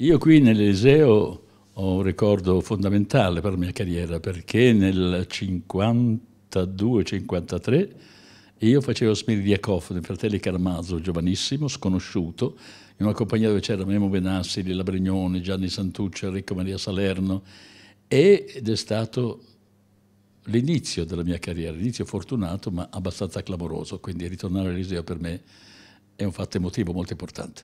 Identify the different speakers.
Speaker 1: Io qui nell'Eliseo
Speaker 2: ho un ricordo fondamentale per la mia carriera perché nel 52-53 io facevo Smirdiakov, dei fratelli Carmazzo, giovanissimo, sconosciuto, in una compagnia dove c'era Memo Benassi, Lilla Brignone, Gianni Santucci, Enrico Maria Salerno ed è stato l'inizio della mia carriera, l'inizio fortunato ma abbastanza clamoroso, quindi ritornare all'Eliseo per me
Speaker 1: è un fatto emotivo molto importante.